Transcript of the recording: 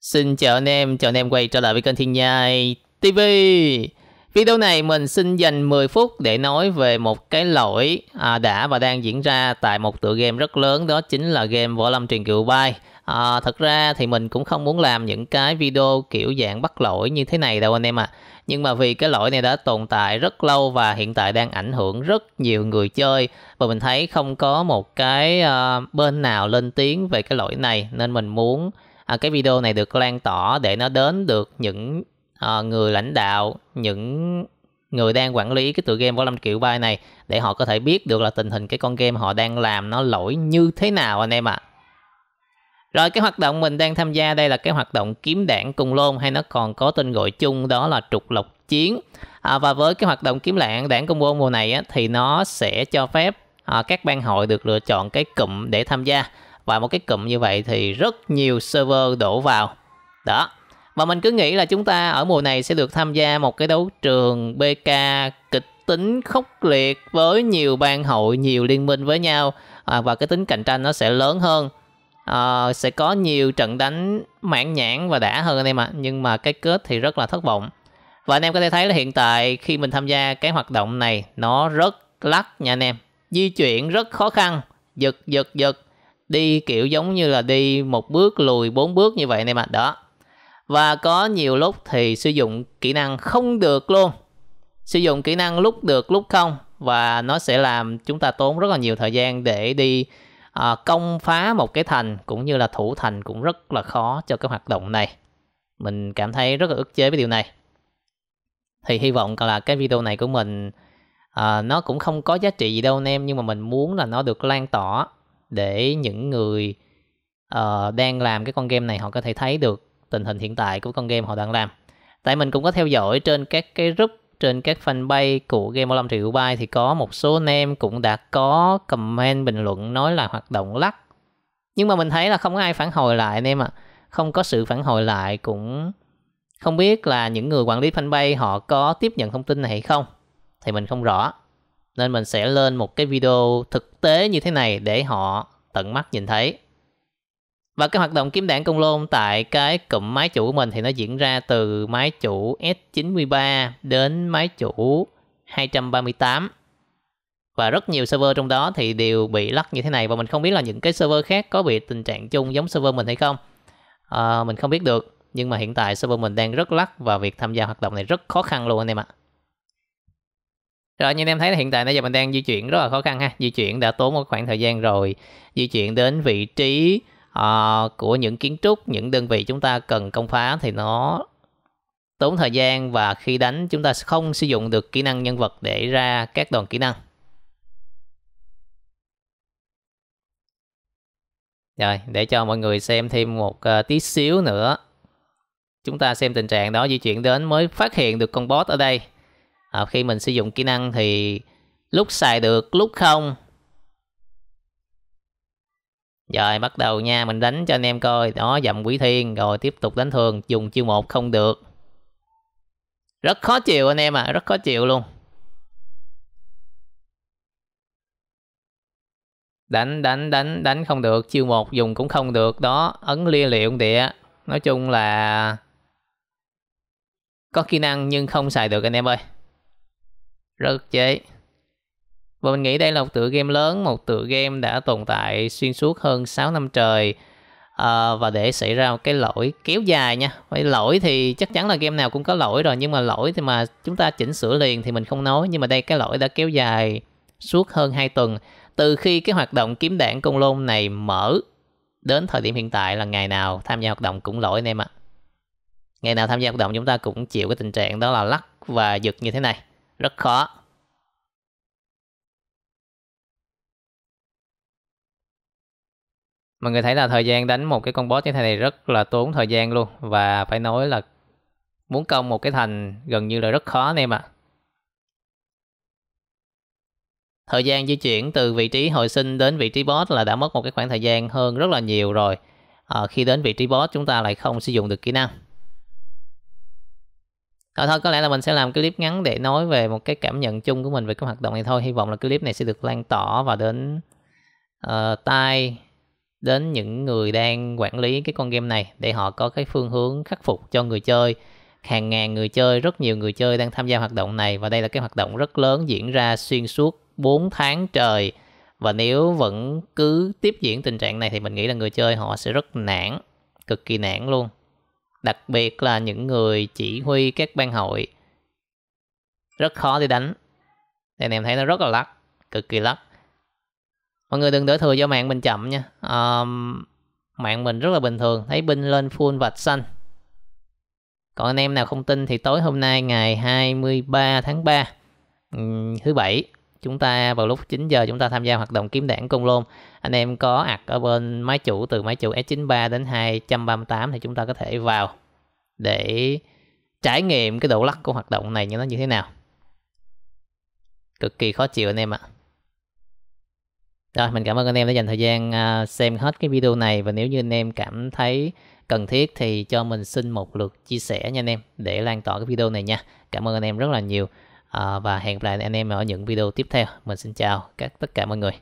Xin chào anh em, chào anh em quay trở lại với kênh Thiên Nhai TV. Video này mình xin dành 10 phút để nói về một cái lỗi à, đã và đang diễn ra tại một tựa game rất lớn đó chính là game Võ Lâm Truyền kiều Bay. À, thật ra thì mình cũng không muốn làm những cái video kiểu dạng bắt lỗi như thế này đâu anh em ạ. À. Nhưng mà vì cái lỗi này đã tồn tại rất lâu và hiện tại đang ảnh hưởng rất nhiều người chơi và mình thấy không có một cái uh, bên nào lên tiếng về cái lỗi này nên mình muốn à, cái video này được lan tỏa để nó đến được những à, người lãnh đạo những người đang quản lý cái tựa game võ lâm triệu bay này để họ có thể biết được là tình hình cái con game họ đang làm nó lỗi như thế nào anh em ạ à. Rồi cái hoạt động mình đang tham gia đây là cái hoạt động kiếm đảng cùng lôn hay nó còn có tên gọi chung đó là trục lộc chiến. À, và với cái hoạt động kiếm lạng đảng cùng lôn mùa này á, thì nó sẽ cho phép à, các ban hội được lựa chọn cái cụm để tham gia và một cái cụm như vậy thì rất nhiều server đổ vào đó và mình cứ nghĩ là chúng ta ở mùa này sẽ được tham gia một cái đấu trường BK kịch tính khốc liệt với nhiều bang hội nhiều liên minh với nhau à, và cái tính cạnh tranh nó sẽ lớn hơn à, sẽ có nhiều trận đánh mãn nhãn và đã hơn anh em ạ nhưng mà cái kết thì rất là thất vọng và anh em có thể thấy là hiện tại khi mình tham gia cái hoạt động này nó rất lắc nha anh em di chuyển rất khó khăn giật giật giật đi kiểu giống như là đi một bước lùi bốn bước như vậy này mà đó và có nhiều lúc thì sử dụng kỹ năng không được luôn sử dụng kỹ năng lúc được lúc không và nó sẽ làm chúng ta tốn rất là nhiều thời gian để đi à, công phá một cái thành cũng như là thủ thành cũng rất là khó cho cái hoạt động này mình cảm thấy rất là ức chế với điều này thì hy vọng là cái video này của mình à, nó cũng không có giá trị gì đâu anh em nhưng mà mình muốn là nó được lan tỏa để những người uh, đang làm cái con game này họ có thể thấy được tình hình hiện tại của con game họ đang làm tại mình cũng có theo dõi trên các cái group trên các fanpage của game 15 triệu byte thì có một số anh em cũng đã có comment bình luận nói là hoạt động lắc nhưng mà mình thấy là không có ai phản hồi lại anh em ạ à. không có sự phản hồi lại cũng không biết là những người quản lý fanpage họ có tiếp nhận thông tin này hay không thì mình không rõ nên mình sẽ lên một cái video thực tế như thế này để họ tận mắt nhìn thấy. Và cái hoạt động kiếm đạn công lôn tại cái cụm máy chủ của mình thì nó diễn ra từ máy chủ S93 đến máy chủ 238. Và rất nhiều server trong đó thì đều bị lắc như thế này và mình không biết là những cái server khác có bị tình trạng chung giống server mình hay không. À, mình không biết được nhưng mà hiện tại server mình đang rất lắc và việc tham gia hoạt động này rất khó khăn luôn anh em ạ. À rồi như em thấy là hiện tại bây giờ mình đang di chuyển rất là khó khăn ha di chuyển đã tốn một khoảng thời gian rồi di chuyển đến vị trí uh, của những kiến trúc những đơn vị chúng ta cần công phá thì nó tốn thời gian và khi đánh chúng ta không sử dụng được kỹ năng nhân vật để ra các đoàn kỹ năng Rồi, để cho mọi người xem thêm một uh, tí xíu nữa. Chúng ta xem tình trạng đó di chuyển đến mới phát hiện được con boss ở đây à, khi mình sử dụng kỹ năng thì lúc xài được lúc không rồi bắt đầu nha mình đánh cho anh em coi đó dầm quỷ thiên rồi tiếp tục đánh thường dùng chiêu một không được rất khó chịu anh em à rất khó chịu luôn đánh đánh đánh đánh không được chiêu một dùng cũng không được đó ấn lia liệu địa nói chung là có kỹ năng nhưng không xài được anh em ơi rất chế. Và mình nghĩ đây là một tựa game lớn, một tựa game đã tồn tại xuyên suốt hơn 6 năm trời à, và để xảy ra một cái lỗi kéo dài nha. Vậy lỗi thì chắc chắn là game nào cũng có lỗi rồi nhưng mà lỗi thì mà chúng ta chỉnh sửa liền thì mình không nói nhưng mà đây cái lỗi đã kéo dài suốt hơn 2 tuần từ khi cái hoạt động kiếm đạn công lôn này mở đến thời điểm hiện tại là ngày nào tham gia hoạt động cũng lỗi anh em ạ. Ngày nào tham gia hoạt động chúng ta cũng chịu cái tình trạng đó là lắc và giật như thế này rất khó mọi người thấy là thời gian đánh một cái con boss như thế này rất là tốn thời gian luôn và phải nói là muốn công một cái thành gần như là rất khó anh em ạ thời gian di chuyển từ vị trí hồi sinh đến vị trí boss là đã mất một cái khoảng thời gian hơn rất là nhiều rồi à, khi đến vị trí boss chúng ta lại không sử dụng được kỹ năng Thôi thôi có lẽ là mình sẽ làm clip ngắn để nói về một cái cảm nhận chung của mình về cái hoạt động này thôi. Hy vọng là clip này sẽ được lan tỏa và đến uh, tai đến những người đang quản lý cái con game này để họ có cái phương hướng khắc phục cho người chơi hàng ngàn người chơi, rất nhiều người chơi đang tham gia hoạt động này và đây là cái hoạt động rất lớn diễn ra xuyên suốt 4 tháng trời. Và nếu vẫn cứ tiếp diễn tình trạng này thì mình nghĩ là người chơi họ sẽ rất nản, cực kỳ nản luôn đặc biệt là những người chỉ huy các ban hội. Rất khó để đánh. Thì anh em thấy nó rất là lắc, cực kỳ lắc. Mọi người đừng đỡ thừa cho mạng mình chậm nha. Um, mạng mình rất là bình thường, thấy binh lên full vạch xanh. Còn anh em nào không tin thì tối hôm nay ngày 23 tháng 3, um, thứ bảy chúng ta vào lúc 9 giờ chúng ta tham gia hoạt động kiếm đảng công lôn anh em có ạc ở bên máy chủ từ máy chủ S93 đến 238 thì chúng ta có thể vào để trải nghiệm cái độ lắc của hoạt động này như nó như thế nào cực kỳ khó chịu anh em ạ rồi mình cảm ơn anh em đã dành thời gian à, xem hết cái video này và nếu như anh em cảm thấy cần thiết thì cho mình xin một lượt chia sẻ nha anh em để lan tỏa cái video này nha cảm ơn anh em rất là nhiều Ờ, và hẹn gặp lại anh em ở những video tiếp theo mình xin chào các tất cả mọi người